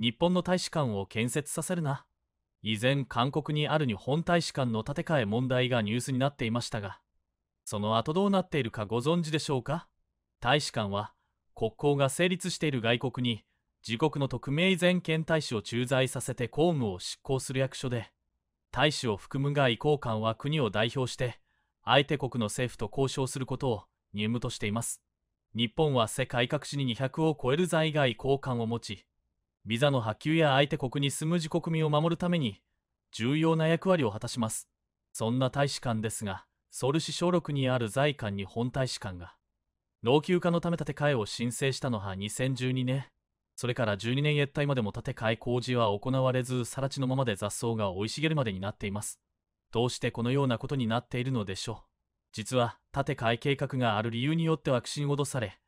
日本の大使館を建設させるな。以前韓国にある日本大使館の建て替え問題がニュースになっていましたが、その後どうなっているかご存知でしょうか大使館は国交が成立している外国に自国の特命全権大使を駐在させて公務を執行する役所で、大使を含む外交官は国を代表して相手国の政府と交渉することを任務としています。日本は世界各地に200を超える在外交官を持ち、ビザの発給や相手国に住む自国民を守るために重要な役割を果たします。そんな大使館ですが、ソウル市小6にある財館に本大使館が、老朽化のため建て替えを申請したのは2012年。それから12年越退までも建て替え工事は行われず、更地のままで雑草が生い茂るまでになっています。どうしてこのようなことになっているのでしょう。実は、建て替え計画がある理由によっては苦心を脅され、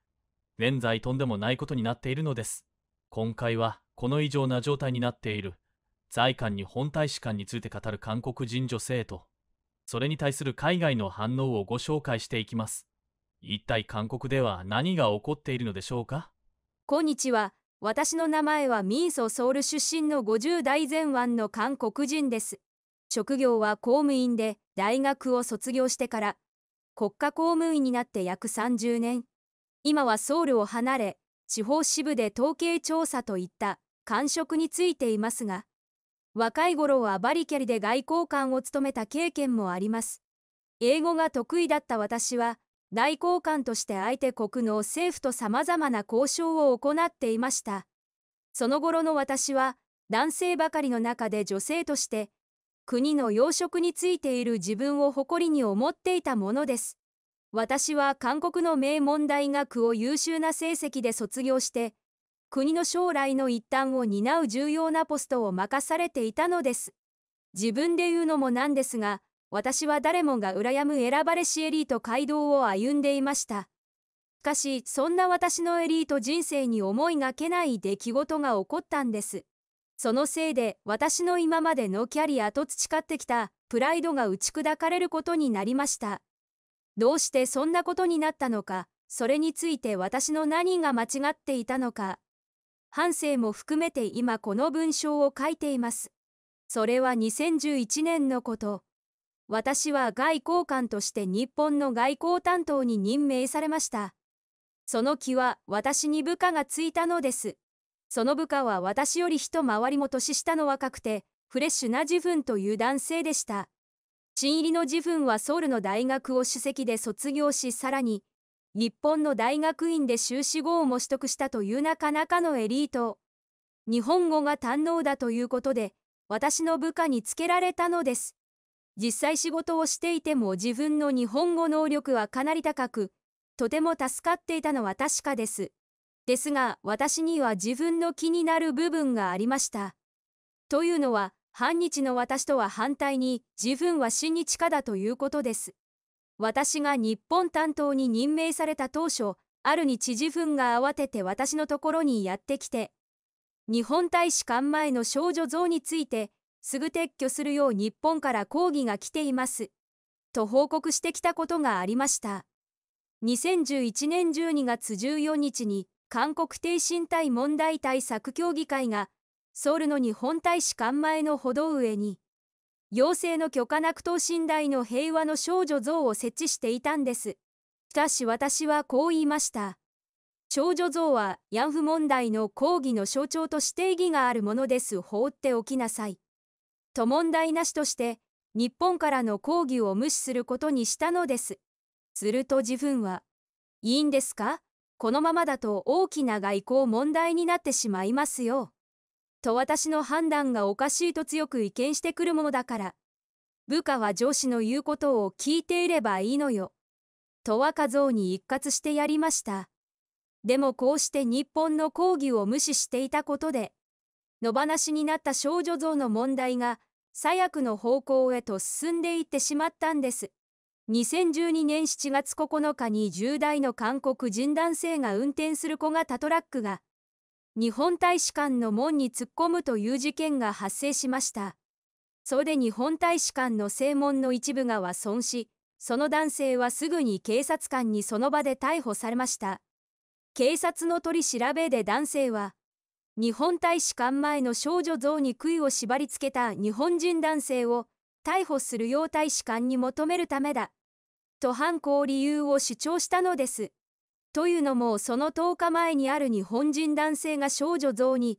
現在とんでもないことになっているのです。今回は、この異常な状態になっている財官に本大使館について語る韓国人女性とそれに対する海外の反応をご紹介していきます一体韓国では何が起こっているのでしょうかこんにちは私の名前はミンソソウル出身の50代前腕の韓国人です職業は公務員で大学を卒業してから国家公務員になって約30年今はソウルを離れ地方支部で統計調査といった感触についていますが、若い頃はバリキャリで外交官を務めた経験もあります。英語が得意だった私は、外交官として相手国の政府と様々な交渉を行っていました。その頃の私は、男性ばかりの中で女性として、国の要職についている自分を誇りに思っていたものです。私は韓国の名門大学を優秀な成績で卒業して、国の将来の一端を担う重要なポストを任されていたのです。自分で言うのもなんですが、私は誰もが羨む選ばれしエリート街道を歩んでいました。しかし、そんな私のエリート人生に思いがけない出来事が起こったんです。そのせいで、私の今までのキャリアと培ってきたプライドが打ち砕かれることになりました。どうしてそんなことになったのか、それについて私の何が間違っていたのか、反省も含めて今この文章を書いています。それは2011年のこと。私は外交官として日本の外交担当に任命されました。その気は私に部下がついたのです。その部下は私より一回りも年下の若くて、フレッシュなジフンという男性でした。新入りのジフンはソウルの大学を首席で卒業し、さらに、日本の大学院で修士号をも取得したというなかなかのエリート。日本語が堪能だということで、私の部下につけられたのです。実際仕事をしていても自分の日本語能力はかなり高く、とても助かっていたのは確かです。ですが、私には自分の気になる部分がありました。というのは、反日の私とは反対に、自分は親日家だということです。私が日本担当に任命された当初、ある日知事が慌てて私のところにやってきて、日本大使館前の少女像について、すぐ撤去するよう日本から抗議が来ています。と報告してきたことがありました。2011年12月14日に、韓国低身体問題対策協議会が、ソウルの日本大使館前の歩道上に、妖精の許可なく等身大の平和の少女像を設置していたんです。しかし私はこう言いました。少女像はヤンフ問題の抗議の象徴として意義があるものです。放っておきなさい。と問題なしとして、日本からの抗議を無視することにしたのです。すると自分は、いいんですかこのままだと大きな外交問題になってしまいますよ。と私の判断がおかしいと強く意見してくるものだから。部下は上司の言うことを聞いていればいいのよ。と若造に一括してやりました。でもこうして日本の抗議を無視していたことで、野放しになった少女像の問題が、左翼の方向へと進んでいってしまったんです。2012年7月9日に10代の韓国人男性が運転する小型トラックが、日本大使館の門に突っ込むという事件が発生しました。それで日本大使館の正門の一部が破損し、その男性はすぐに警察官にその場で逮捕されました。警察の取り調べで男性は、日本大使館前の少女像に杭を縛り付けた日本人男性を逮捕するよう大使館に求めるためだ、と犯行理由を主張したのです。というのもその10日前にある日本人男性が少女像に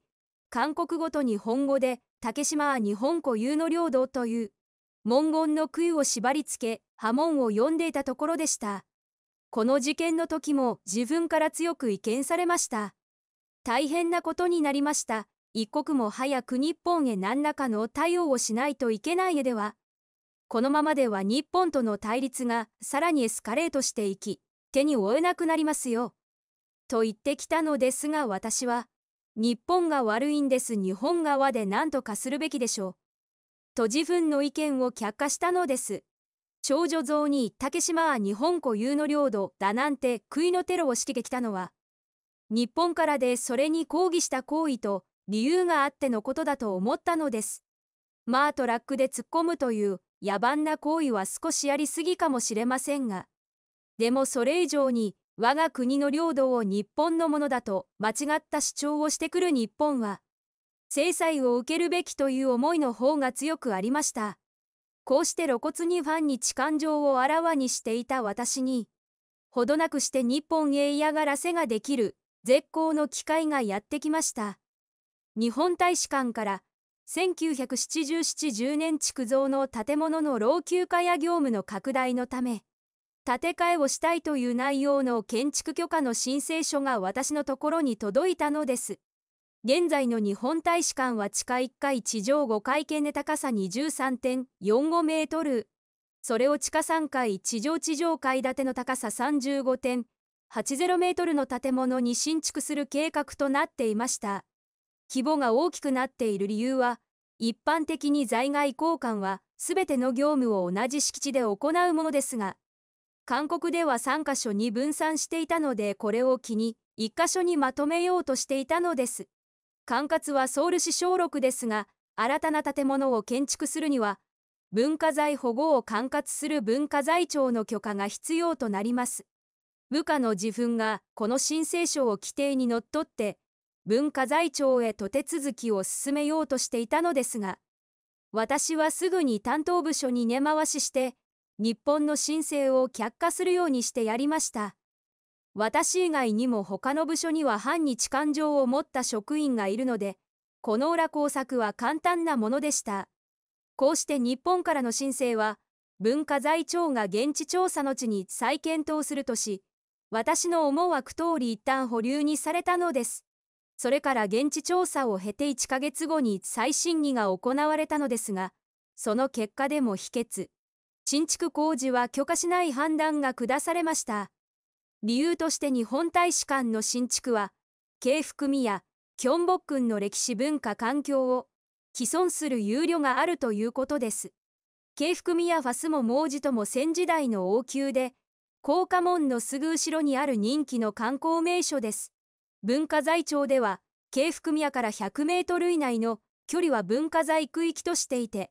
韓国語と日本語で竹島は日本固有の領土という文言の杭を縛り付け波紋を読んでいたところでした。この事件の時も自分から強く意見されました。大変なことになりました。一刻も早く日本へ何らかの対応をしないといけない絵では。このままでは日本との対立がさらにエスカレートしていき、手に負えなくなりますよ。と言ってきたのですが私は、日本が悪いんです日本側で何とかするべきでしょう。と自分の意見を却下したのです。少女像に竹島は日本固有の領土だなんて悔いのテロを仕ってきたのは、日本からでそれに抗議した行為と理由があってのことだと思ったのです。まあトラックで突っ込むという野蛮な行為は少しやりすぎかもしれませんが、でもそれ以上に、我が国の領土を日本のものだと間違った主張をしてくる日本は、制裁を受けるべきという思いの方が強くありました。こうして露骨にファンに痴漢状をあらわにしていた私に、ほどなくして日本へ嫌がらせができる絶好の機会がやってきました。日本大使館から1977 10年築造の建物の老朽化や業務の拡大のため、建て替えをしたいという内容の建築許可の申請書が私のところに届いたのです。現在の日本大使館は地下1階地上5階建で高さ23.45メートル。それを地下3階地上地上階建ての高さ35.80メートルの建物に新築する計画となっていました。規模が大きくなっている理由は、一般的に在外交換はすべての業務を同じ敷地で行うものですが、韓国では3カ所に分散していたのでこれを機に1カ所にまとめようとしていたのです。管轄はソウル市小6ですが、新たな建物を建築するには、文化財保護を管轄する文化財庁の許可が必要となります。部下の自分がこの申請書を規定にのっとって、文化財庁へと手続きを進めようとしていたのですが、私はすぐに担当部署に根回しして、日本の申請を却下するようにしてやりました。私以外にも他の部署には反日感情を持った職員がいるので、この裏工作は簡単なものでした。こうして日本からの申請は、文化財庁が現地調査の地に再検討するとし、私の思惑通り一旦保留にされたのです。それから現地調査を経て1ヶ月後に再審議が行われたのですが、その結果でも否決。新築工事は許可しない判断が下されました。理由として日本大使館の新築は、京福宮、キョンボックンの歴史文化環境を既存する憂慮があるということです。京福宮ファスも毛字とも戦時代の王宮で、高家門のすぐ後ろにある人気の観光名所です。文化財庁では、京福宮から100メートル以内の距離は文化財区域としていて、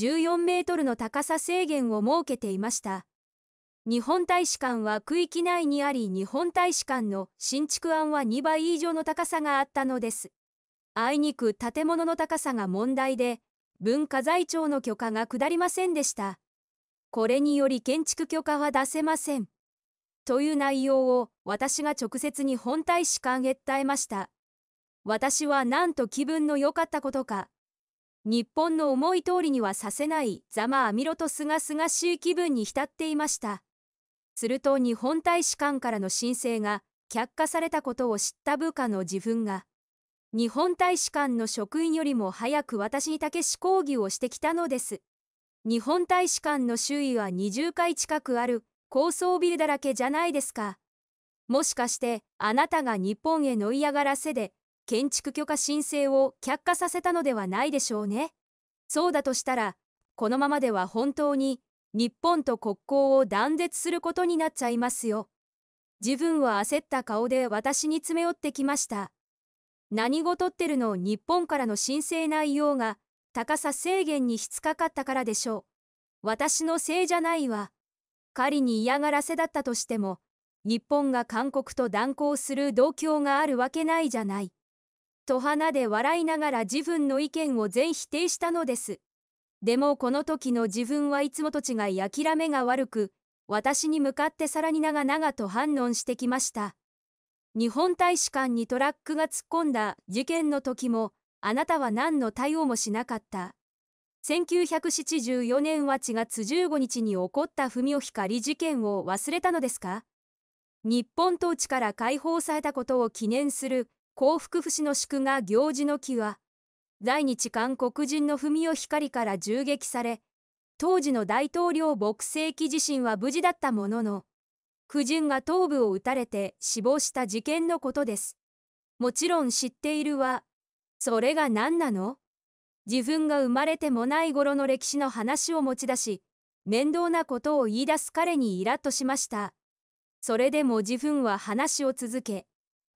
14メートルの高さ制限を設けていました。日本大使館は区域内にあり日本大使館の新築案は2倍以上の高さがあったのです。あいにく建物の高さが問題で、文化財庁の許可が下りませんでした。これにより建築許可は出せません。という内容を私が直接に本大使館へ伝えました。私はなんと気分の良かったことか、日本の思い通りにはさせないざまあみろとすがすがしい気分に浸っていましたすると日本大使館からの申請が却下されたことを知った部下の自分が日本大使館の職員よりも早く私に武志講義をしてきたのです日本大使館の周囲は20階近くある高層ビルだらけじゃないですかもしかしてあなたが日本への嫌がらせで建築許可申請を却下させたのではないでしょうね。そうだとしたら、このままでは本当に日本と国交を断絶することになっちゃいますよ。自分は焦った顔で私に詰め寄ってきました。何事ってるの日本からの申請内容が高さ制限にしつかかったからでしょう。私のせいじゃないわ。狩りに嫌がらせだったとしても、日本が韓国と断交する度胸があるわけないじゃない。と鼻で笑いながら自分の意見を全否定したのです。でもこの時の自分はいつもと違い諦めが悪く、私に向かってさらに長々と反論してきました。日本大使館にトラックが突っ込んだ事件の時も、あなたは何の対応もしなかった。1974年は4月15日に起こった文雄光事件を忘れたのですか日本統治から解放されたことを記念する幸福死の祝賀行事の木は在日韓国人の文を光から銃撃され、当時の大統領牧政期自身は無事だったものの、夫人が頭部を撃たれて死亡した事件のことです。もちろん知っているわ。それが何なの自分が生まれてもない頃の歴史の話を持ち出し、面倒なことを言い出す彼にイラッとしました。それでも自分は話を続け、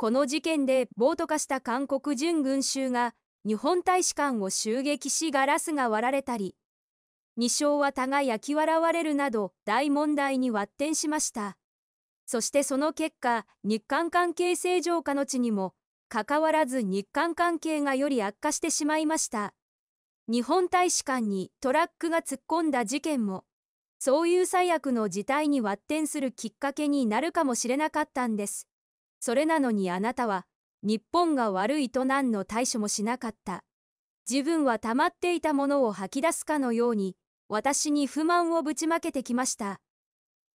この事件で暴徒化した韓国準群衆が日本大使館を襲撃しガラスが割られたり、二章は他が焼き笑われるなど大問題に発展しました。そしてその結果、日韓関係正常化の地にも、かかわらず日韓関係がより悪化してしまいました。日本大使館にトラックが突っ込んだ事件も、そういう最悪の事態に発展するきっかけになるかもしれなかったんです。それなのにあなたは、日本が悪いと何の対処もしなかった。自分は溜まっていたものを吐き出すかのように、私に不満をぶちまけてきました。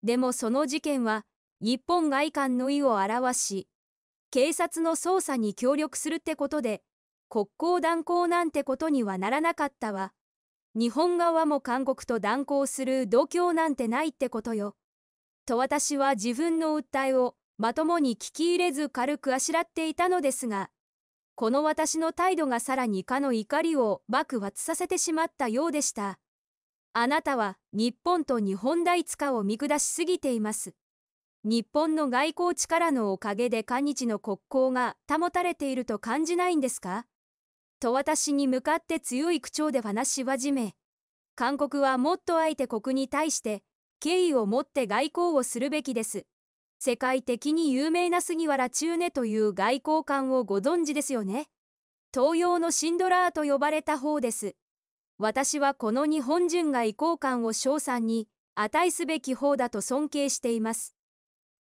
でもその事件は、日本外観の意を表し、警察の捜査に協力するってことで、国交断交なんてことにはならなかったわ。日本側も韓国と断交する度胸なんてないってことよ。と私は自分の訴えをまともに聞き入れず軽くあしらっていたのですが、この私の態度がさらにかの怒りを爆発させてしまったようでした。あなたは日本と日本大塚を見下しすぎています。日本の外交力のおかげで韓日の国交が保たれていると感じないんですかと私に向かって強い口調で話し始め、韓国はもっと相手国に対して敬意を持って外交をするべきです。世界的に有名な杉原中根という外交官をご存知ですよね。東洋のシンドラーと呼ばれた方です。私はこの日本人外交官を称賛に値すべき方だと尊敬しています。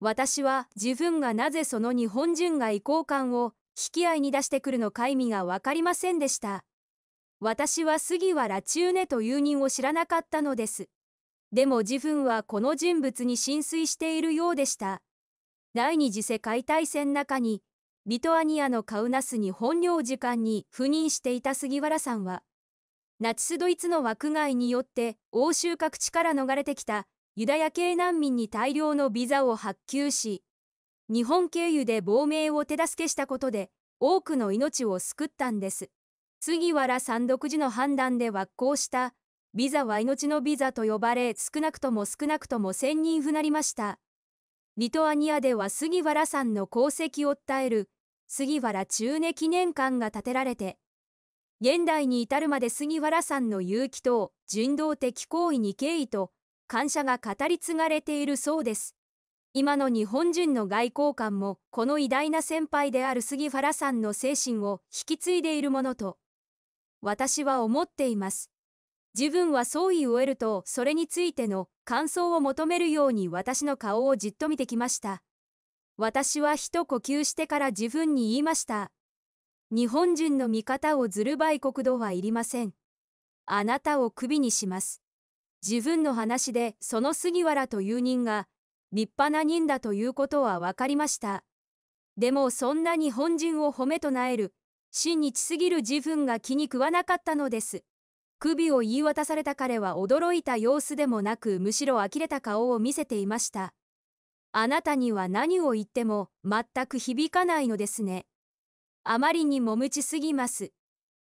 私は自分がなぜその日本人外交官を引き合いに出してくるのか意味が分かりませんでした。私は杉原中根という人を知らなかったのです。でも自分はこの人物に浸水しているようでした。第二次世界大戦中にリトアニアのカウナスに本領事館に赴任していた杉原さんはナチスドイツの枠外によって欧州各地から逃れてきたユダヤ系難民に大量のビザを発給し日本経由で亡命を手助けしたことで多くの命を救ったんです杉原さん独自の判断で発行したビザは命のビザと呼ばれ少なくとも少なくとも1000人不なりましたリトアニアでは杉原さんの功績を訴える杉原中根記念館が建てられて、現代に至るまで杉原さんの勇気と人道的行為に敬意と感謝が語り継がれているそうです。今の日本人の外交官もこの偉大な先輩である杉原さんの精神を引き継いでいるものと私は思っています。自分は総意を得るとそれについての感想を求めるように私の顔をじっと見てきました。私は一呼吸してから自分に言いました。日本人の味方をずるい国土はいりません。あなたをクビにします。自分の話でその杉原という人が立派な人だということは分かりました。でもそんな日本人を褒め唱える、真にちすぎる自分が気に食わなかったのです。首を言い渡された彼は驚いた様子でもなくむしろ呆れた顔を見せていましたあなたには何を言っても全く響かないのですねあまりにも無知すぎます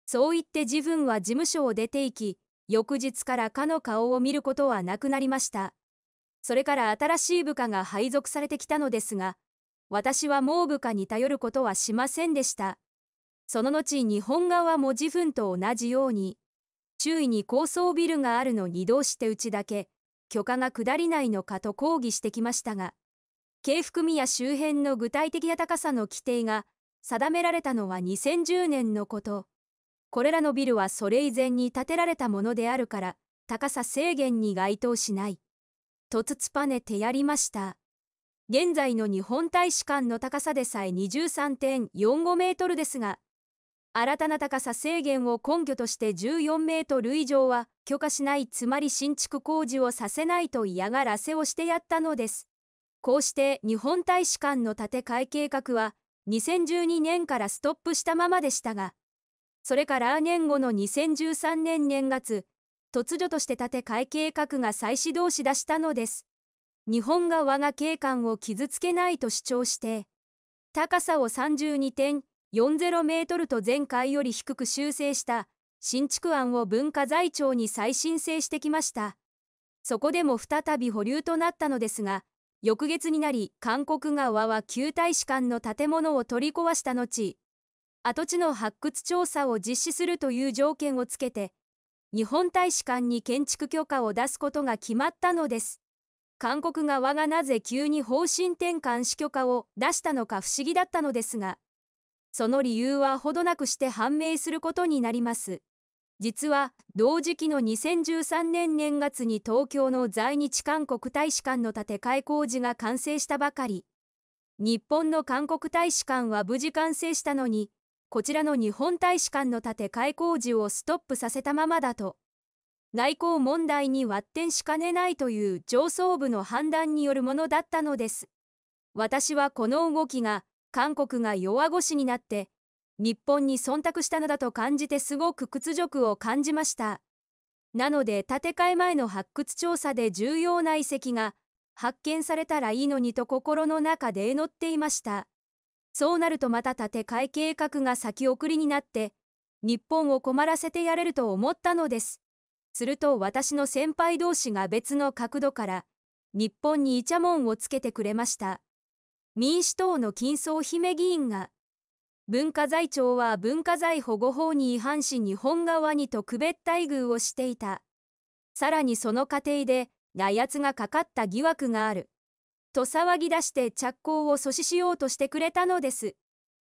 そう言って自分は事務所を出て行き翌日からかの顔を見ることはなくなりましたそれから新しい部下が配属されてきたのですが私はもう部下に頼ることはしませんでしたその後日本側も自分と同じように周囲に高層ビルがあるのにどうしてうちだけ許可が下りないのかと抗議してきましたが、京福宮周辺の具体的な高さの規定が定められたのは2010年のこと。これらのビルはそれ以前に建てられたものであるから、高さ制限に該当しない。とつつぱねてやりました。現在の日本大使館の高さでさえ23.45メートルですが、新たな高さ制限を根拠として14メートル以上は許可しないつまり新築工事をさせないと嫌がらせをしてやったのです。こうして日本大使館の建て替え計画は2012年からストップしたままでしたが、それから年後の2013年年月、突如として建て替え計画が再始動し出したのです。日本が我が景観を傷つけないと主張して、高さを3 2点40メートルと前回より低く修正した新築案を文化財庁に再申請してきました。そこでも再び保留となったのですが、翌月になり韓国側は旧大使館の建物を取り壊した後、跡地の発掘調査を実施するという条件をつけて、日本大使館に建築許可を出すことが決まったのです。韓国側がなぜ急に方針転換し許可を出したのか不思議だったのですが、その理由はほどなくして判明することになります。実は同時期の2013年年月に東京の在日韓国大使館の建て替え工事が完成したばかり日本の韓国大使館は無事完成したのにこちらの日本大使館の建て替え工事をストップさせたままだと内向問題に発展しかねないという上層部の判断によるものだったのです私はこの動きが韓国が弱腰になって日本に忖度したのだと感じてすごく屈辱を感じましたなので建て替え前の発掘調査で重要な遺跡が発見されたらいいのにと心の中で祈っていましたそうなるとまた建て替え計画が先送りになって日本を困らせてやれると思ったのですすると私の先輩同士が別の角度から日本にイチャモンをつけてくれました民主党の金総姫議員が、文化財庁は文化財保護法に違反し日本側に特別待遇をしていた。さらにその過程で、内圧がかかった疑惑がある。と騒ぎ出して着工を阻止しようとしてくれたのです。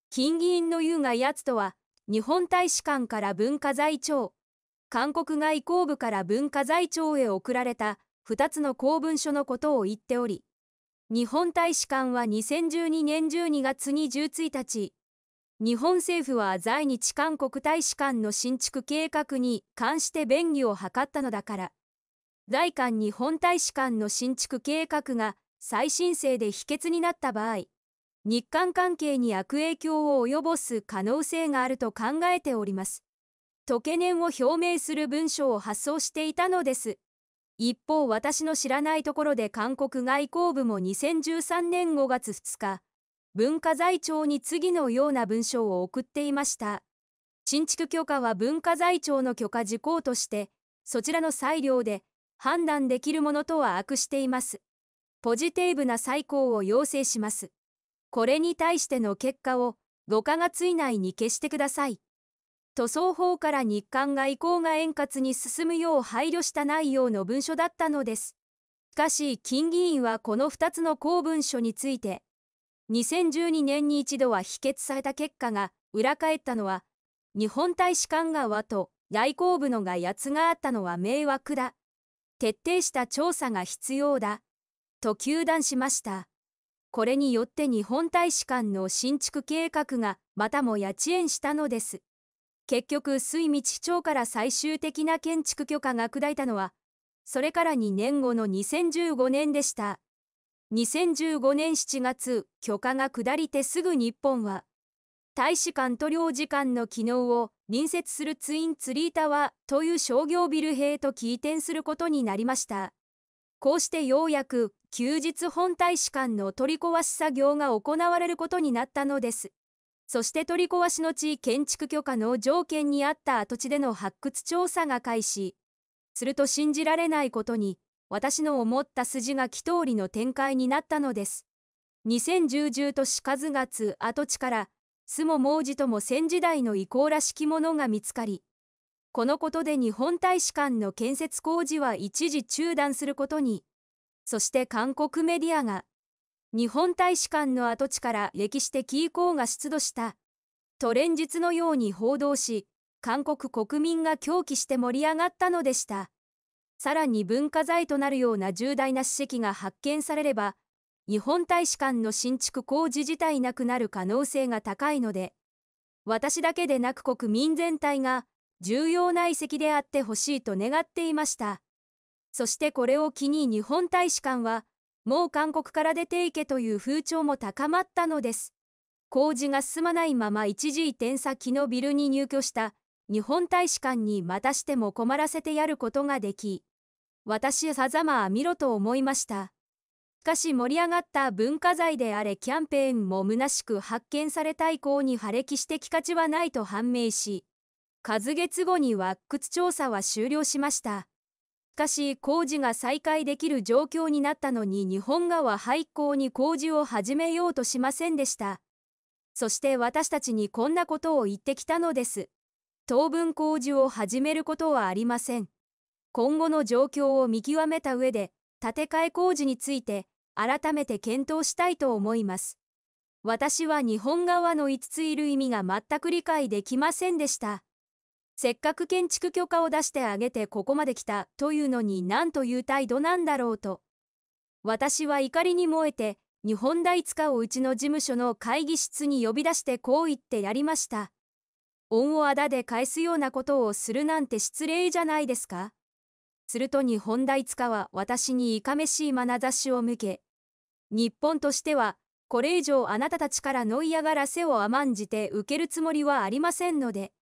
金議員の言うがやつとは、日本大使館から文化財庁、韓国外交部から文化財庁へ送られた2つの公文書のことを言っており、日本大使館は2012年12月21日、日本政府は在日韓国大使館の新築計画に関して便宜を図ったのだから、在韓日本大使館の新築計画が再申請で否決になった場合、日韓関係に悪影響を及ぼす可能性があると考えております。と懸念を表明する文書を発送していたのです。一方私の知らないところで韓国外交部も2013年5月2日、文化財庁に次のような文章を送っていました。新築許可は文化財庁の許可事項として、そちらの裁量で判断できるものとは悪しています。ポジティブな再考を要請します。これに対しての結果を5ヶ月以内に消してください。塗装法から日韓外交が円滑に進むよう配慮した内容の文書だったのです。しかし、金議員はこの2つの公文書について、2012年に一度は否決された結果が裏返ったのは、日本大使館側と外交部のがやつがあったのは迷惑だ。徹底した調査が必要だ。と糾弾しました。これによって日本大使館の新築計画がまたもや遅延したのです。結局水道市長から最終的な建築許可が下いたのは、それから2年後の2015年でした。2015年7月、許可が下りてすぐ日本は、大使館と領事館の機能を隣接するツインツリータワーという商業ビルへと起点することになりました。こうしてようやく休日本大使館の取り壊し作業が行われることになったのです。そして取り壊しの地建築許可の条件に合った跡地での発掘調査が開始。すると信じられないことに、私の思った筋が木通りの展開になったのです。2010年数月跡地から、須も毛字とも戦時代の遺構らしきものが見つかり、このことで日本大使館の建設工事は一時中断することに、そして韓国メディアが、日本大使館の跡地から歴史的遺構が出土したと連日のように報道し韓国国民が狂気して盛り上がったのでしたさらに文化財となるような重大な史跡が発見されれば日本大使館の新築工事自体なくなる可能性が高いので私だけでなく国民全体が重要な遺跡であってほしいと願っていましたそしてこれを機に日本大使館はもう韓国から出ていけという風潮も高まったのです。工事が進まないまま一時移転先のビルに入居した日本大使館にまたしても困らせてやることができ、私さざまあ見ろと思いました。しかし盛り上がった文化財であれキャンペーンも虚しく発見された以降に破れきしてきかちはないと判明し、数月後には掘調査は終了しました。かし工事が再開できる状況になったのに日本側は廃校に工事を始めようとしませんでした。そして私たちにこんなことを言ってきたのです。当分工事を始めることはありません。今後の状況を見極めた上で、建て替え工事について改めて検討したいと思います。私は日本側の5ついる意味が全く理解できませんでした。せっかく建築許可を出してあげてここまで来たというのに何という態度なんだろうと。私は怒りに燃えて、日本大塚をうちの事務所の会議室に呼び出してこう言ってやりました。恩をあだで返すようなことをするなんて失礼じゃないですか。すると日本大塚は私にいかめしい眼差しを向け、日本としては、これ以上あなたたちからのいやがらせを甘んじて受けるつもりはありませんので。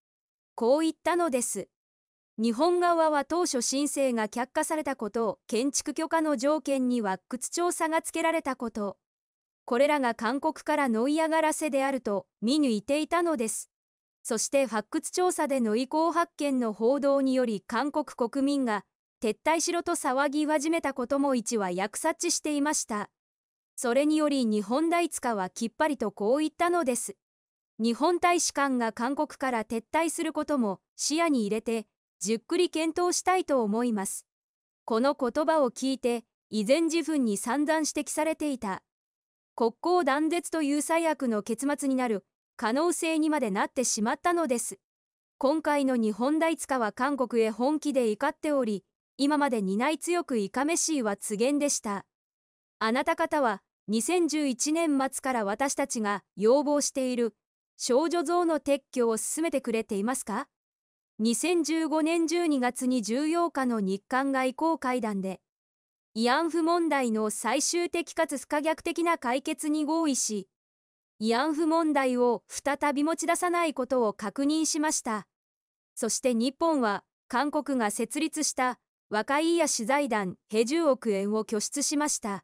こう言ったのです。日本側は当初申請が却下されたことを建築許可の条件に発掘調査がつけられたこと。これらが韓国からの嫌がらせであると見抜いていたのです。そして発掘調査での意向発見の報道により韓国国民が撤退しろと騒ぎ始めたことも一は約察知していました。それにより日本大塚はきっぱりとこう言ったのです。日本大使館が韓国から撤退することも視野に入れて、じっくり検討したいと思います。この言葉を聞いて、依然自分に散々指摘されていた。国交断絶という最悪の結末になる可能性にまでなってしまったのです。今回の日本大塚は韓国へ本気で怒っており、今まで担い強くいかめしいはつ言でした。あなた方は2011年末から私たちが要望している少女像の撤去を進めてくれていますか2015年12月に14日の日韓外交会談で慰安婦問題の最終的かつ不可逆的な解決に合意し慰安婦問題を再び持ち出さないことを確認しましたそして日本は韓国が設立した若いや取材団ヘ10億円を拠出しました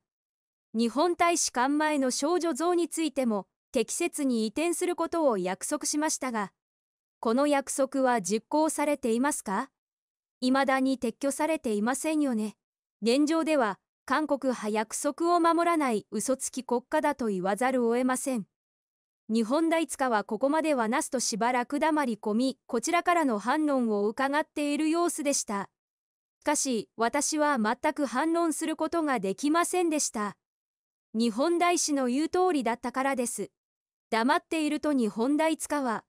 日本大使館前の少女像についても適切に移転することを約束しましたが、この約束は実行されていますか未だに撤去されていませんよね。現状では、韓国派約束を守らない嘘つき国家だと言わざるを得ません。日本大塚はここまではなすとしばらく黙り込み、こちらからの反論を伺っている様子でした。しかし、私は全く反論することができませんでした。日本大使の言う通りだったからです。黙っていると日本大塚は、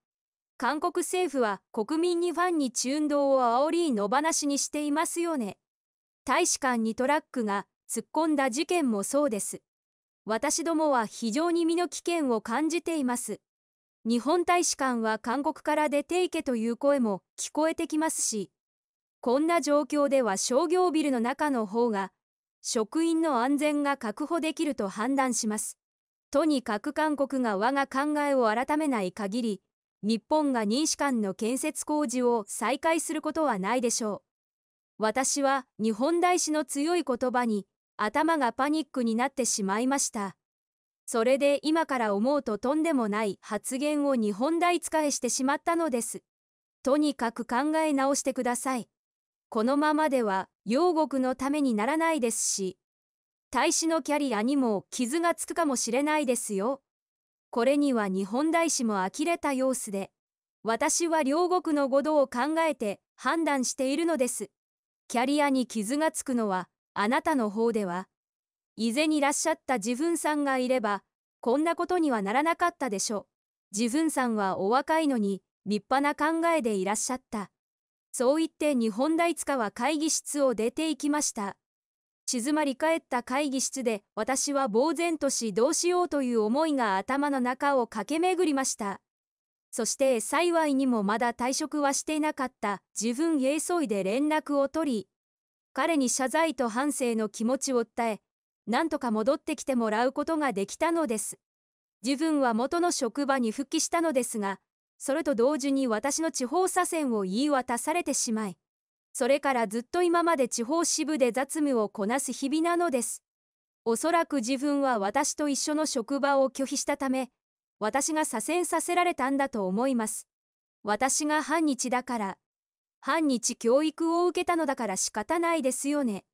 韓国政府は国民にファンに中動を煽り野放しにしていますよね。大使館にトラックが突っ込んだ事件もそうです。私どもは非常に身の危険を感じています。日本大使館は韓国から出ていけという声も聞こえてきますし、こんな状況では商業ビルの中の方が職員の安全が確保できると判断します。とにかく韓国が我が考えを改めない限り、日本が認識間の建設工事を再開することはないでしょう。私は日本大使の強い言葉に頭がパニックになってしまいました。それで今から思うととんでもない発言を日本大使へしてしまったのです。とにかく考え直してください。このままでは、両国のためにならないですし、大使のキャリアにも傷がつくかもしれないですよ。これには日本大使も呆れた様子で、私は両国の語度を考えて判断しているのです。キャリアに傷がつくのは、あなたの方では。以前いらっしゃった自分さんがいれば、こんなことにはならなかったでしょう。自分さんはお若いのに、立派な考えでいらっしゃった。そう言って日本大塚は会議室を出て行きました。静まり返った会議室で私は呆然としどうしようという思いが頭の中を駆け巡りました。そして幸いにもまだ退職はしていなかった自分へ急いで連絡を取り、彼に謝罪と反省の気持ちを訴え、なんとか戻ってきてもらうことができたのです。自分は元の職場に復帰したのですが、それと同時に私の地方左遷を言い渡されてしまい、それからずっと今まで地方支部で雑務をこなす日々なのです。おそらく自分は私と一緒の職場を拒否したため、私が左遷させられたんだと思います。私が反日だから、反日教育を受けたのだから仕方ないですよね。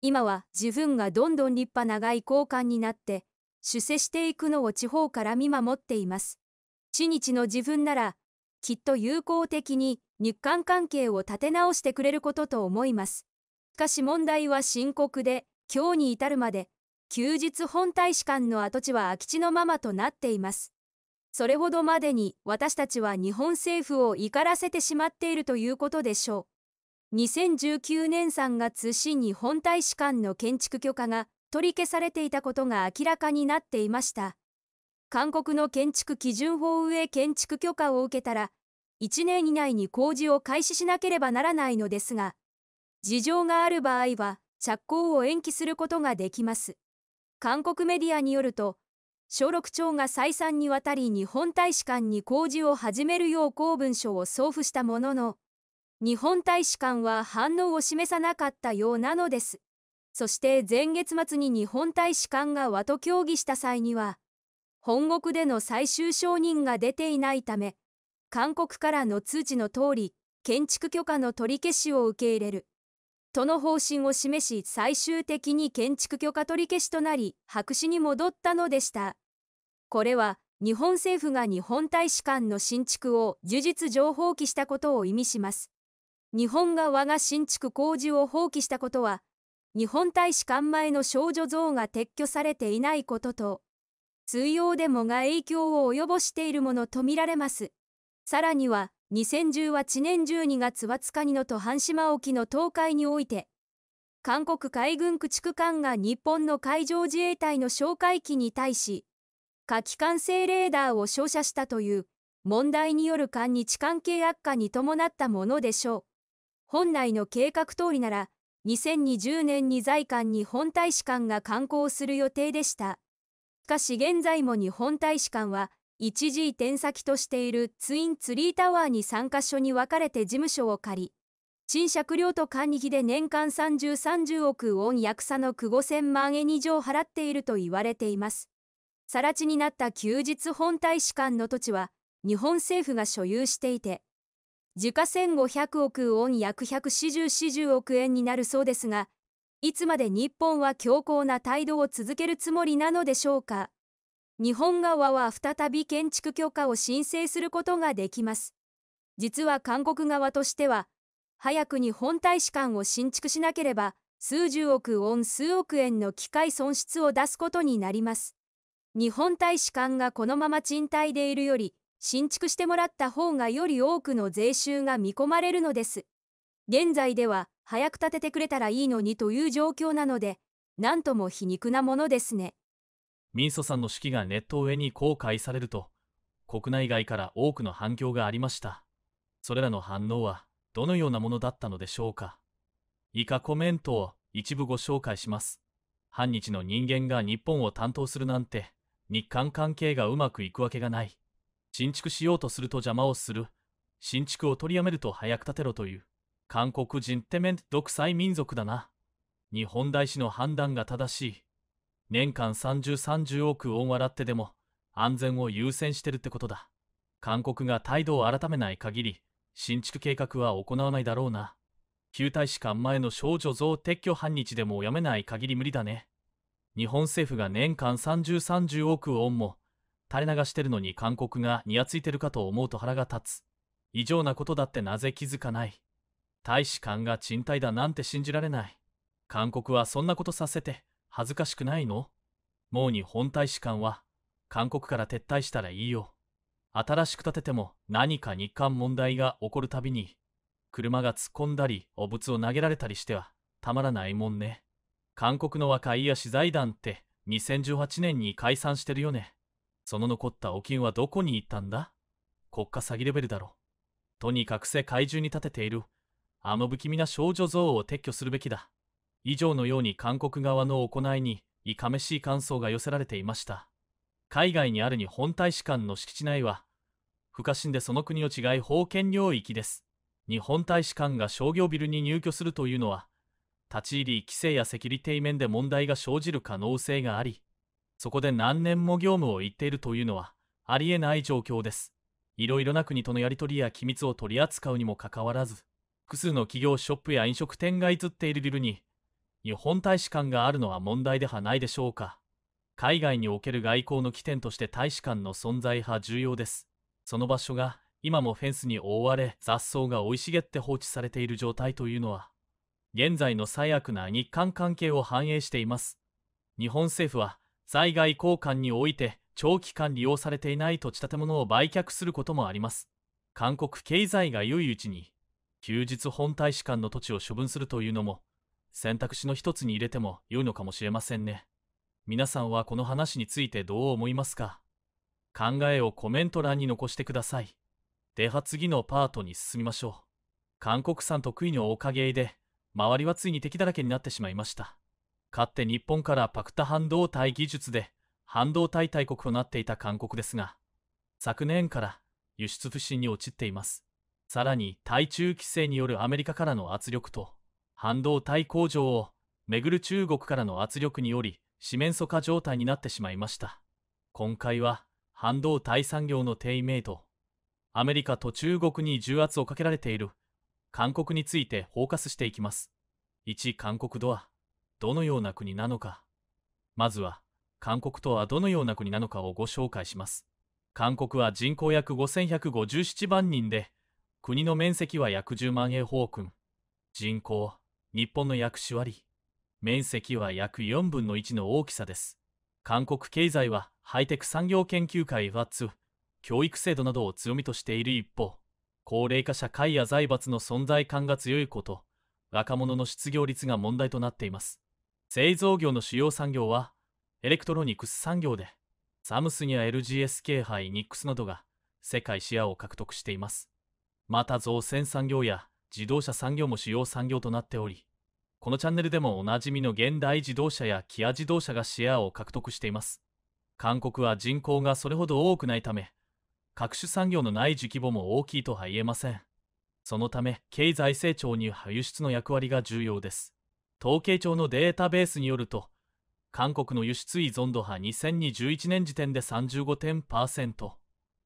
今は自分がどんどん立派な外交官になって、出世していくのを地方から見守っています。地日の自分なら、きっと友好的に日韓関係を立て直してくれることと思います。しかし問題は深刻で、今日に至るまで、休日本大使館の跡地は空き地のままとなっています。それほどまでに私たちは日本政府を怒らせてしまっているということでしょう。2019年3月新日本大使館の建築許可が取り消されていたことが明らかになっていました。韓国の建築基準法上建築許可を受けたら、1年以内に工事を開始しなければならないのですが、事情がある場合は着工を延期することができます。韓国メディアによると、小六町が再三にわたり日本大使館に工事を始めるよう公文書を送付したものの、日本大使館は反応を示さなかったようなのです。そして前月末に日本大使館が和と協議した際には、本国での最終承認が出ていないため、勧告からの通知の通り、建築許可の取り消しを受け入れる。との方針を示し、最終的に建築許可取り消しとなり、白紙に戻ったのでした。これは、日本政府が日本大使館の新築を呪術上放棄したことを意味します。日本側が新築工事を放棄したことは、日本大使館前の少女像が撤去されていないことと、通用デモが影響を及ぼしているものとみられます。さらには、2018年12月20日にのと半島沖の東海において、韓国海軍駆逐艦が日本の海上自衛隊の哨戒機に対し、火器管制レーダーを照射したという、問題による韓日関係悪化に伴ったものでしょう。本来の計画通りなら、2020年に在韓日本大使館が観光する予定でした。しかし現在も日本大使館は、一時移転先としているツインツリータワーに3カ所に分かれて事務所を借り、賃借料と管理費で年間30、30億ウォン約差の9、5000万円以上払っていると言われています。更地になった休日本大使館の土地は、日本政府が所有していて、時価1500億ウォン約140、40億円になるそうですが、いつまで日本は強硬な態度を続けるつもりなのでしょうか。日本側は再び建築許可を申請することができます。実は韓国側としては、早く日本大使館を新築しなければ、数十億ウォン数億円の機械損失を出すことになります。日本大使館がこのまま賃貸でいるより、新築してもらった方がより多くの税収が見込まれるのです。現在では、早く建ててくれたらいいのにという状況なので、なんとも皮肉なものですね。民祖さんの手記がネット上に公開されると、国内外から多くの反響がありました。それらの反応は、どのようなものだったのでしょうか。以下コメントを一部ご紹介します。反日の人間が日本を担当するなんて、日韓関係がうまくいくわけがない。新築しようとすると邪魔をする。新築を取りやめると早く建てろという。韓国人ってめん独裁民族だな。日本大使の判断が正しい。年間3030億ウォン笑ってでも安全を優先してるってことだ韓国が態度を改めない限り新築計画は行わないだろうな旧大使館前の少女像撤去反日でもやめない限り無理だね日本政府が年間3030億ウォンも垂れ流してるのに韓国がニヤついてるかと思うと腹が立つ異常なことだってなぜ気づかない大使館が賃貸だなんて信じられない韓国はそんなことさせて恥ずかしくないのもう日本大使館は韓国から撤退したらいいよ。新しく建てても何か日韓問題が起こるたびに車が突っ込んだりお物を投げられたりしてはたまらないもんね。韓国の若いや資財団って2018年に解散してるよね。その残ったお金はどこに行ったんだ国家詐欺レベルだろ。とにかく世界中に立てているあの不気味な少女像を撤去するべきだ。以上のように韓国側の行いにいかめしい感想が寄せられていました海外にある日本大使館の敷地内は不可侵でその国を違い封建領域です日本大使館が商業ビルに入居するというのは立ち入り規制やセキュリティ面で問題が生じる可能性がありそこで何年も業務を行っているというのはありえない状況ですいろいろな国とのやり取りや機密を取り扱うにもかかわらず複数の企業ショップや飲食店が移っているビルに日本大使館があるのは問題ではないでしょうか海外における外交の起点として大使館の存在は重要ですその場所が今もフェンスに覆われ雑草が生い茂って放置されている状態というのは現在の最悪な日韓関係を反映しています日本政府は在外交館において長期間利用されていない土地建物を売却することもあります韓国経済が良いうちに休日本大使館の土地を処分するというのも選択肢の一つに入れても良いのかもしれませんね。皆さんはこの話についてどう思いますか考えをコメント欄に残してください。では次のパートに進みましょう。韓国産得意のおかげで、周りはついに敵だらけになってしまいました。かって日本からパクタ半導体技術で半導体大国となっていた韓国ですが、昨年から輸出不振に陥っています。さらに対中規制によるアメリカからの圧力と、半導体工場をめぐる中国からの圧力により四面楚歌状態になってしまいました今回は半導体産業の低迷とアメリカと中国に重圧をかけられている韓国についてフォーカスしていきます1韓国とはどのような国なのかまずは韓国とはどのような国なのかをご紹介します韓国は人口約5157万人で国の面積は約10万平方君人口日本の約4割面積は約4分の1の大きさです韓国経済はハイテク産業研究会 w a 教育制度などを強みとしている一方高齢化社会や財閥の存在感が強いこと若者の失業率が問題となっています製造業の主要産業はエレクトロニクス産業でサムスンや LGSK 杯ニックスなどが世界シェアを獲得していますまた造船産業や自動車産業も主要産業となっており、このチャンネルでもおなじみの現代自動車やキア自動車がシェアを獲得しています。韓国は人口がそれほど多くないため、各種産業のい需規模も大きいとは言えません。そのため、経済成長に輸出の役割が重要です。統計庁のデータベースによると、韓国の輸出依存度は2021年時点で3 5ト。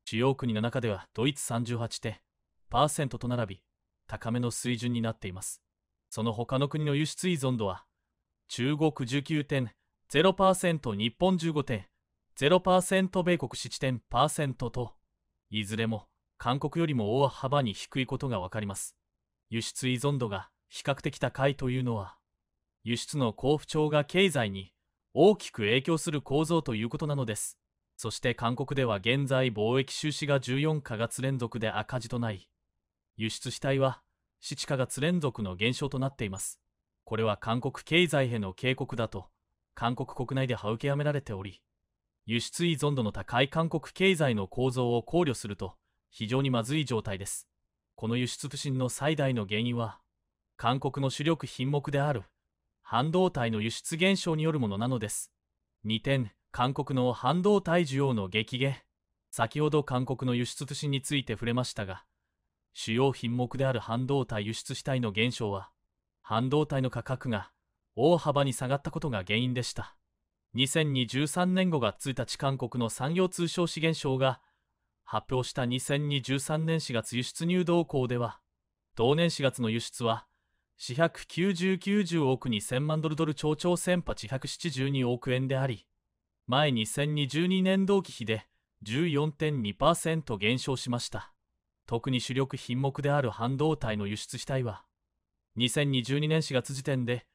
主要国の中ではドイツ3 8トと並び、高めの水準になっています。その他の国の輸出依存度は、中国19.0%、日本15.0%、米国7.0%と、いずれも韓国よりも大幅に低いことがわかります。輸出依存度が比較的高いというのは、輸出の好不調が経済に大きく影響する構造ということなのです。そして韓国では現在貿易収支が14か月連続で赤字となり、輸出主体は、死地化が連続の減少となっています。これは韓国経済への警告だと、韓国国内で歯受けやめられており、輸出依存度の高い韓国経済の構造を考慮すると、非常にまずい状態です。この輸出不振の最大の原因は、韓国の主力品目である、半導体の輸出減少によるものなのです。2点、韓国の半導体需要の激減。先ほど韓国の輸出不振について触れましたが、主要品目である半導体輸出主体の減少は、半導体の価格が大幅に下がったことが原因でした。2023年5月1日韓国の産業通商資源省が発表した2023年4月輸出入動向では、同年4月の輸出は、499億2000万ドルドル超千八百七7 2億円であり、前2022年同期比で14.2%減少しました。特に主力品目である半導体の輸出主体は、2022年4月時点で、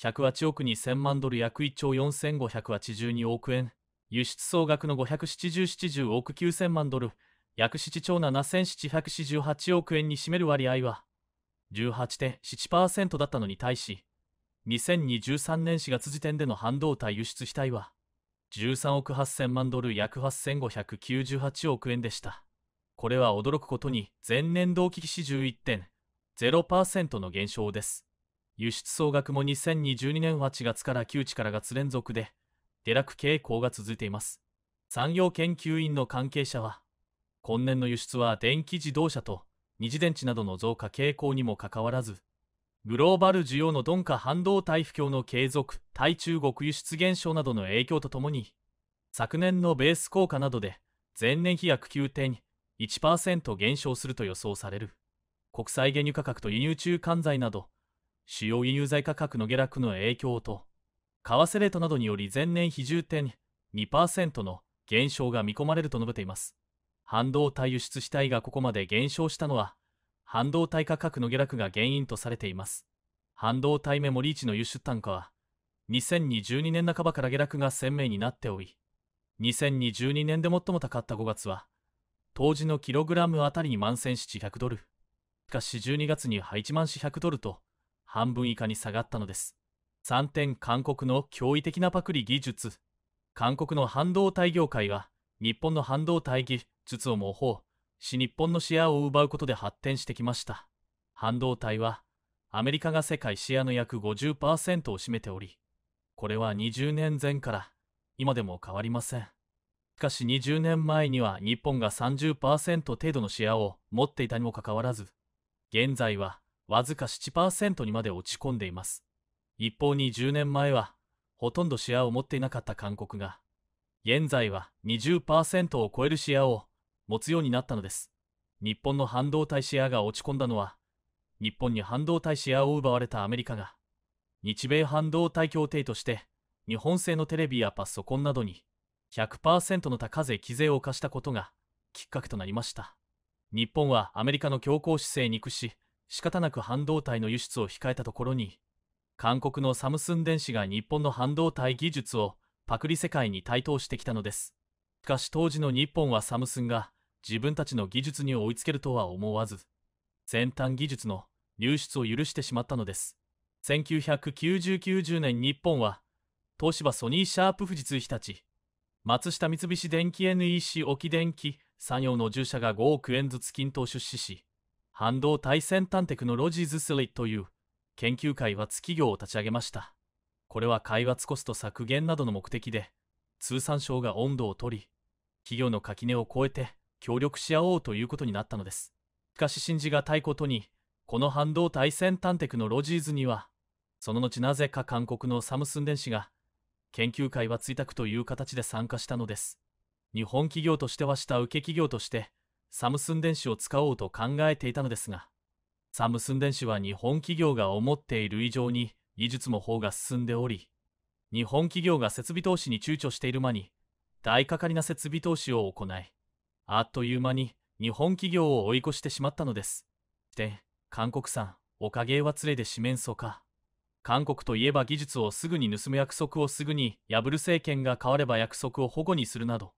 108億2000万ドル約1兆4582億円、輸出総額の57070億9000万ドル、約7兆7748億円に占める割合は、18.7%だったのに対し、2023年4月時点での半導体輸出主体は、13億8000万ドル約8598億円でした。これは驚くことに前年同期比11.0%の減少です。輸出総額も2022年8月から9値から月連続で下落傾向が続いています。産業研究院の関係者は、今年の輸出は電気自動車と二次電池などの増加傾向にもかかわらず、グローバル需要の鈍化半導体不況の継続、対中国輸出減少などの影響とともに、昨年のベース効果などで前年比約9.2 1%減少すると予想される国際原油価格と輸入中間材など主要輸入材価格の下落の影響と為替レートなどにより前年比10.2%の減少が見込まれると述べています半導体輸出主体がここまで減少したのは半導体価格の下落が原因とされています半導体メモリー値の輸出単価は2022年半ばから下落が鮮明になっており2022年で最も高かった5月は当時のキログラムあたり2万1700ドル。しかし12月には1万400ドルと、半分以下に下がったのです。3点韓国の驚異的なパクリ技術。韓国の半導体業界は、日本の半導体技術を模倣し、日本のシェアを奪うことで発展してきました。半導体は、アメリカが世界シェアの約50%を占めており、これは20年前から今でも変わりません。しかし20年前には日本が30%程度のシェアを持っていたにもかかわらず、現在はわずか7%にまで落ち込んでいます。一方に10年前はほとんどシェアを持っていなかった韓国が、現在は20%を超えるシェアを持つようになったのです。日本の半導体シェアが落ち込んだのは、日本に半導体シェアを奪われたアメリカが、日米半導体協定として、日本製のテレビやパソコンなどに100%の高税・規税を課したことがきっかけとなりました日本はアメリカの強硬姿勢に屈し仕方なく半導体の輸出を控えたところに韓国のサムスン電子が日本の半導体技術をパクリ世界に台頭してきたのですしかし当時の日本はサムスンが自分たちの技術に追いつけるとは思わず先端技術の流出を許してしまったのです1990年日本は東芝ソニーシャープ富士通日立松下三菱電機 NEC 沖電機産業の従者社が5億円ずつ均等出資し半導体先端テクノロジーズスリという研究会は企業を立ち上げましたこれは開発コスト削減などの目的で通産省が温度を取り企業の垣根を越えて協力し合おうということになったのですしかし信じがたいことにこの半導体先端テクノロジーズにはその後なぜか韓国のサムスン電子が研究会は追託という形で参加したのです。日本企業としては下請け企業として、サムスン電子を使おうと考えていたのですが、サムスン電子は日本企業が思っている以上に技術も方が進んでおり、日本企業が設備投資に躊躇している間に、大掛かりな設備投資を行い、あっという間に日本企業を追い越してしまったのです。で、韓国産、おかげは連れで四面楚歌。韓国といえば技術をすぐに盗む約束をすぐに破る政権が変われば約束を保護にするなど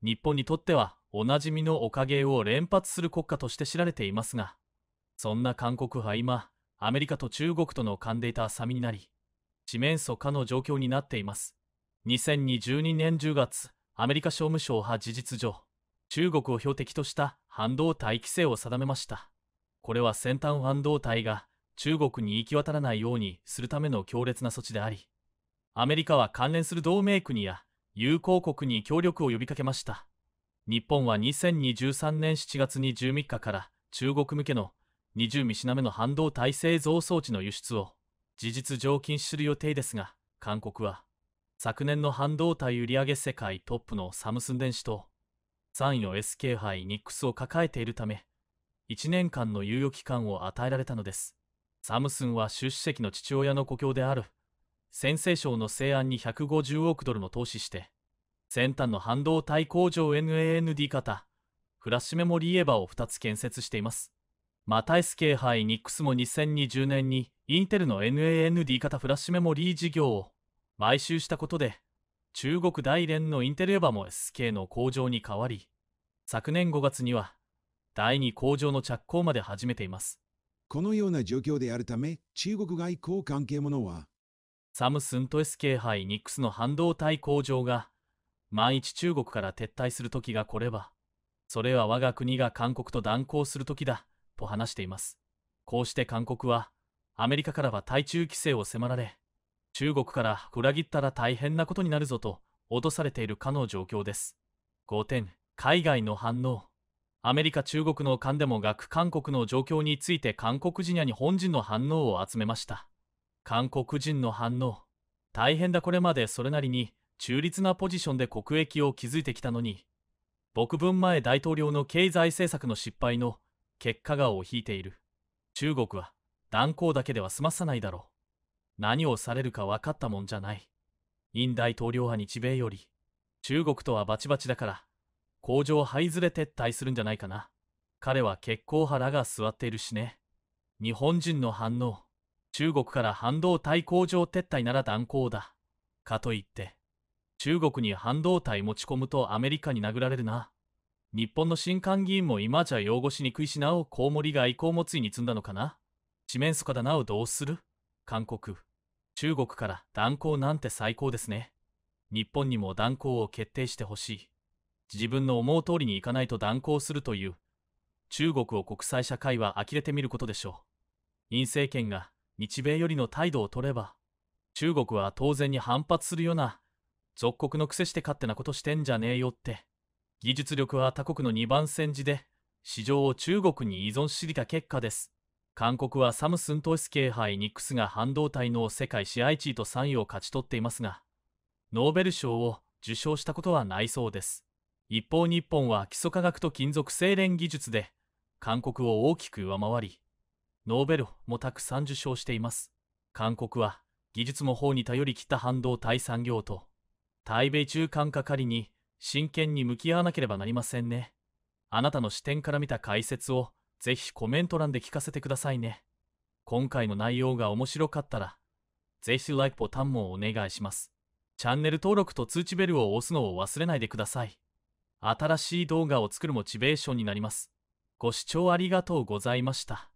日本にとってはおなじみのおかげを連発する国家として知られていますがそんな韓国は今アメリカと中国との噛んでいた浅見になり四面楚歌の状況になっています2022年10月アメリカ商務省は事実上中国を標的とした半導体規制を定めましたこれは先端半導体が中国に行き渡らないようにするための強烈な措置であり、アメリカは関連する同盟国や友好国に協力を呼びかけました。日本は2023年7月に13日から中国向けの20ミシナ目の半導体製造装置の輸出を事実上禁止する予定ですが、韓国は昨年の半導体売上世界トップのサムスン電子と3位の SK 杯ニックスを抱えているため、1年間の猶予期間を与えられたのです。サムスンは出資席の父親の故郷である先ョ省の西安に150億ドルの投資して先端の半導体工場 NAND 型フラッシュメモリーエバーを2つ建設していますマタイス・ケ杯ニックスも2020年にインテルの NAND 型フラッシュメモリー事業を買収したことで中国大連のインテルエバも SK の工場に変わり昨年5月には第2工場の着工まで始めていますこのような状況であるため、中国外交関係者は、サムスンと SK 杯ニックスの半導体工場が、万一中国から撤退する時が来れば、それは我が国が韓国と断交する時だ、と話しています。こうして韓国は、アメリカからは対中規制を迫られ、中国から裏切ったら大変なことになるぞと、脅されているかの状況です。5点、海外の反応。アメリカ中国の間でも学韓国の状況について韓国人や日本人の反応を集めました韓国人の反応大変だこれまでそれなりに中立なポジションで国益を築いてきたのに僕分前大統領の経済政策の失敗の結果がを引いている中国は断交だけでは済まさないだろう何をされるか分かったもんじゃないイン大統領は日米より中国とはバチバチだから工場いずれ撤退するんじゃないかな。彼は結構腹が座っているしね。日本人の反応。中国から半導体工場撤退なら断行だ。かといって、中国に半導体持ち込むとアメリカに殴られるな。日本の新官議員も今じゃ擁護しにくいしなおコウモリが意向もついに積んだのかな。地面素歌だなおどうする韓国。中国から断行なんて最高ですね。日本にも断行を決定してほしい。自分の思う通りにいかないと断行するという中国を国際社会は呆れてみることでしょう。尹政権が日米よりの態度を取れば、中国は当然に反発するような、属国のくせして勝手なことしてんじゃねえよって。技術力は他国の2番煎じで、市場を中国に依存しすぎた結果です。韓国はサムスン投資系杯ニックスが半導体の世界支配地位と3位を勝ち取っていますが、ノーベル賞を受賞したことはないそうです。一方日本は基礎科学と金属精錬技術で韓国を大きく上回りノーベルもたくさん受賞しています韓国は技術の方に頼りきった半導体産業と対米中間係に真剣に向き合わなければなりませんねあなたの視点から見た解説をぜひコメント欄で聞かせてくださいね今回の内容が面白かったらぜひ LIKE ボタンもお願いしますチャンネル登録と通知ベルを押すのを忘れないでください新しい動画を作るモチベーションになります。ご視聴ありがとうございました。